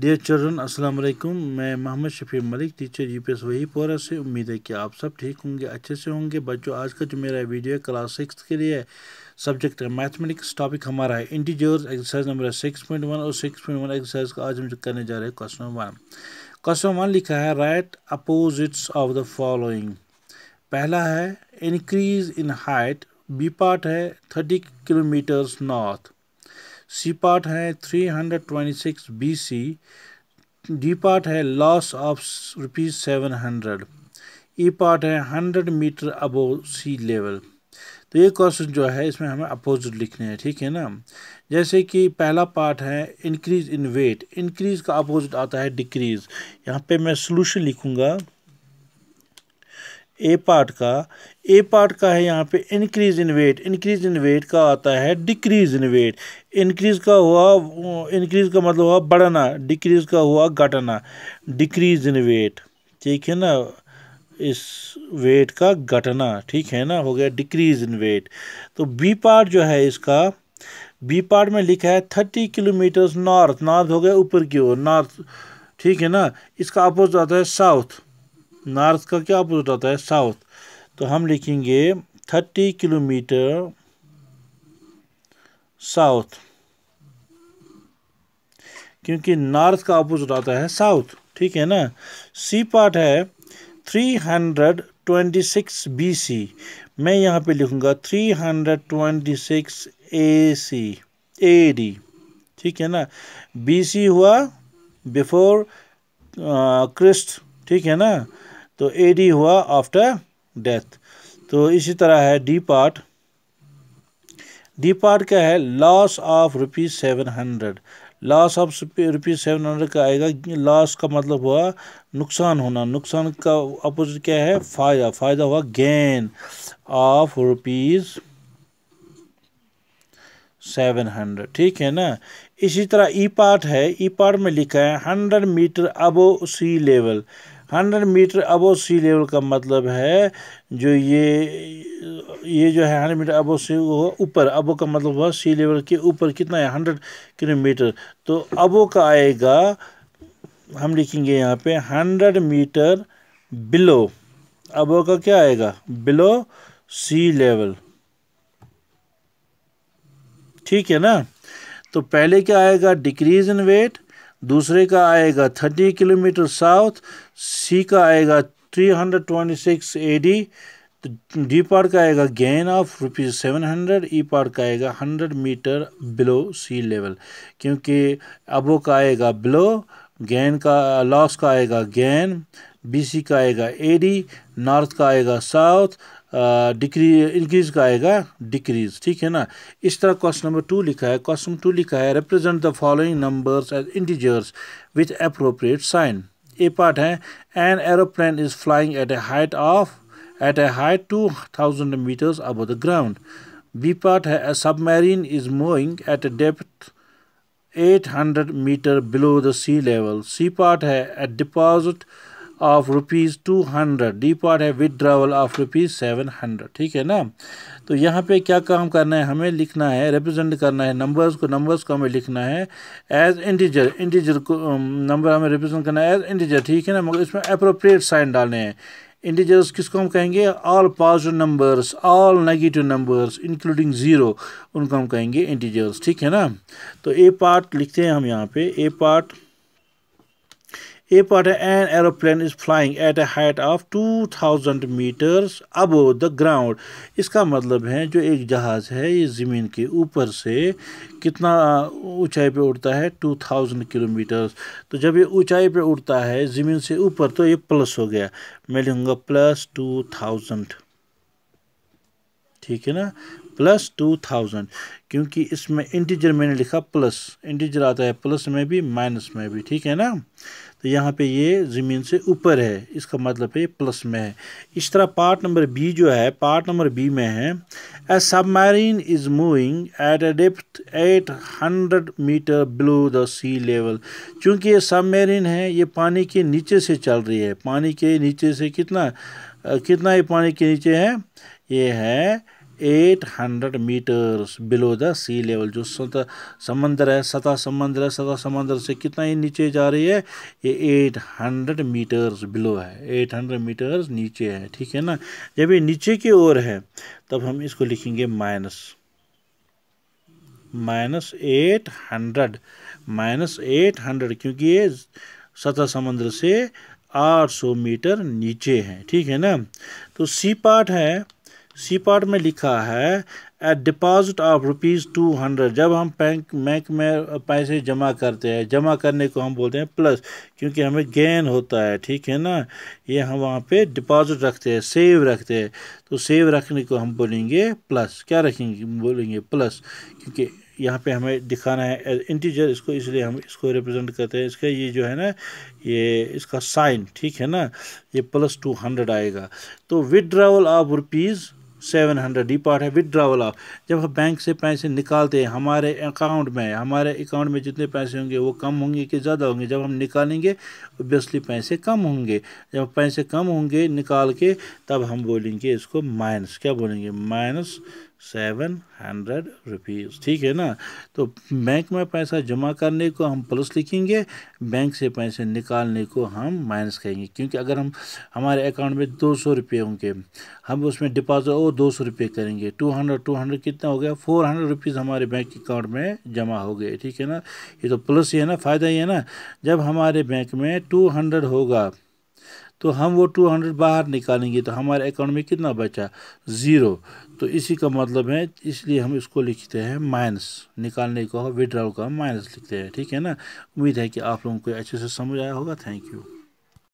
Dear children अस्सलाम वालेकुम मैं Mohammad Shafi Malik teacher U P S वही पोरा से उम्मीद है कि आप सब ठीक होंगे अच्छे से होंगे बच्चों आज का जो मेरा वीडियो है क्लास सिक्स के लिए सब्जेक्ट है मैथमेटिक्स टॉपिक हमारा है इंटीजर्स एक्सरसाइज नंबर है सिक्स पॉइंट वन और सिक्स पॉइंट वन एक्सरसाइज का आज हम जो करने जा रहे हैं क्वेश्चन वन क्वेश्चन वन लिखा है write opposites of the following पहला है increase in height b part है thirty kilometres north c part है 326 बीसी डी पार्ट है loss of rupees seven hundred e part है hundred metre above sea level तो ये क्वेश्चन जो है इसमें हमें अपोजिट लिखने हैं ठीक है ना जैसे कि पहला पार्ट है इंक्रीज इन वेट इंक्रीज का अपोजिट आता है डिक्रीज यहाँ पे मैं सोल्यूशन लिखूँगा ए पार्ट का ए पार्ट का है यहाँ पे increase in weight increase in weight का आता है डिक्रीज इन वेट इंक्रीज का हुआ इंक्रीज का मतलब हुआ बढ़ना डिक्रीज का हुआ घटना डिक्रीज इन वेट ठीक है ना इस वेट का घटना ठीक है ना हो गया डिक्रीज इन वेट तो बी पार्ट जो है इसका बी पार्ट में लिखा है थर्टी किलोमीटर्स नॉर्थ नॉर्थ हो गया ऊपर की ओर नॉर्थ ठीक है ना इसका अपोजिट आता है साउथ नॉर्थ का क्या अपोजिट आता है साउथ तो हम लिखेंगे थर्टी किलोमीटर साउथ क्योंकि नॉर्थ का अपोजिट आता है साउथ ठीक है ना सी पार्ट है three hundred twenty six B C मैं यहाँ पे लिखूँगा three hundred twenty six A C A D ठीक है ना बी सी हुआ बिफोर क्रिस्ट ठीक है ना तो ए डी हुआ आफ्टर डेथ तो इसी तरह है डी पार्ट डी पार्ट क्या है loss of rupees seven hundred loss of rupees seven hundred का आएगा लॉस का मतलब हुआ नुकसान होना नुकसान का अपोजिट क्या है फ़ायदा फ़ायदा हुआ gain of rupees seven hundred ठीक है ना इसी तरह ई e पार्ट है ई e पार्ट में लिखा है hundred metre above sea level hundred metre above sea level का मतलब है जो ये ये जो है हंड्रेड मीटर अबो सी वो ऊपर अबो का मतलब हुआ सी लेवल के ऊपर कितना है हंड्रेड किलोमीटर तो अबो का आएगा हम लिखेंगे यहाँ पे हंड्रेड मीटर बिलो अबो का क्या आएगा बिलो सी लेवल ठीक है ना तो पहले क्या आएगा डिक्रीज इन वेट दूसरे का आएगा थर्टी किलोमीटर साउथ सी का आएगा three hundred twenty six A D तो डी पार्ट का आएगा gain of rupees seven hundred e part का आएगा hundred metre below sea level क्योंकि अबो का आएगा बिलो गैन का लॉस का आएगा गैन बीसी का आएगा एडी नॉर्थ का आएगा साउथ डिक्री इंक्रीज का आएगा डिक्रीज ठीक है ना इस तरह क्वेश्चन नंबर टू लिखा है क्वेश्चन नंबर टू लिखा है represent the following numbers as integers with appropriate sign a part है an aeroplane is flying at a height of at a height two thousand metres above the ground b part है a is moving at a depth 800 meter below the sea level. Part है of deposit of rupees 200. Part है withdrawal of rupees 700. ठीक है ना तो यहाँ पे क्या काम करना है हमें लिखना है रिप्रेजेंट करना है नंबर्स को नंबर्स को हमें लिखना है एज इंटीजर इंटीजर को नंबर um, हमें रिप्रेजेंट करना है एज इंटीजर ठीक है ना मगर इसमें अप्रोप्रिएट साइन डालने हैं इंटीजर्स किसको हम कहेंगे all positive numbers all negative numbers including zero उनको हम कहेंगे इंटीजर्स ठीक है ना तो ए पार्ट लिखते हैं हम यहाँ पे a part If an aeroplane is flying at a height of 2000 meters above the ground, इसका मतलब है जो एक जहाज़ है ये ज़मीन के ऊपर से कितना ऊंचाई पे उड़ता है 2000 किलोमीटर्स तो जब ये ऊंचाई पे उड़ता है ज़मीन से ऊपर तो ये प्लस हो गया मैं लिखूँगा प्लस 2000 ठीक है ना प्लस टू थाउजेंड क्योंकि इसमें इंटीजर मैंने लिखा प्लस इंटीजर आता है प्लस में भी माइनस में भी ठीक है ना तो यहाँ पे ये ज़मीन से ऊपर है इसका मतलब है प्लस में है इस तरह पार्ट नंबर बी जो है पार्ट नंबर बी में है a submarine is moving at a depth at hundred metre below the sea level चूँकि ये सबमरीन है ये पानी के नीचे से चल रही है पानी के नीचे से कितना कितना ये पानी के नीचे है ये है 800 metres below the sea level जो सतह समंदर है सतह समंदर है सतह समंदर से कितना ही नीचे जा रही है ये 800 मीटर्स बिलो है 800 मीटर्स नीचे है ठीक है ना जब ये नीचे की ओर है तब हम इसको लिखेंगे minus minus eight hundred minus eight hundred क्योंकि ये सतह समंदर से 800 मीटर नीचे है ठीक है ना तो सी पार्ट है सी पार्ट में लिखा है at deposit of rupees two hundred जब हम बैंक बैंक में पैसे जमा करते हैं जमा करने को हम बोलते हैं प्लस क्योंकि हमें गेन होता है ठीक है ना ये हम वहाँ पे डिपॉजिट रखते हैं सेव रखते हैं तो सेव रखने को हम बोलेंगे प्लस क्या रखेंगे बोलेंगे प्लस क्योंकि यहाँ पे हमें दिखाना है एज इंटीजर इसको इसलिए हम इसको रिप्रेजेंट करते हैं इसका ये जो है ना ये इसका साइन ठीक है ना ये प्लस टू हंड्रेड आएगा तो withdrawal of rupees seven hundred d part है विदड्रावल ऑफ जब हम बैंक से पैसे निकालते हैं हमारे अकाउंट में हमारे अकाउंट में जितने पैसे होंगे वो कम होंगे कि ज़्यादा होंगे जब हम निकालेंगे ओबियसली पैसे कम होंगे जब पैसे कम होंगे निकाल के तब हम बोलेंगे इसको माइनस क्या बोलेंगे माइनस सेवन हंड्रेड रुपीज़ ठीक है ना तो बैंक में पैसा जमा करने को हम प्लस लिखेंगे बैंक से पैसे निकालने को हम माइनस कहेंगे क्योंकि अगर हम हमारे अकाउंट में दो सौ रुपये होंगे हम उसमें डिपॉजिट और दो सौ रुपये करेंगे टू हंड्रेड टू हंड्रेड कितना हो गया फोर हंड्रेड रुपीज़ हमारे बैंक अकाउंट में जमा हो गए ठीक है ना ये तो प्लस ही है ना फ़ायदा ही है ना जब हमारे बैंक में टू हंड्रेड होगा तो हम वो टू हंड्रेड बाहर निकालेंगे तो हमारे अकाउंट में कितना बचा ज़ीरो तो इसी का मतलब है इसलिए हम इसको लिखते हैं माइनस निकालने का विड्रॉल का माइनस लिखते हैं ठीक है ना उम्मीद है कि आप लोगों को अच्छे से समझ आया होगा थैंक यू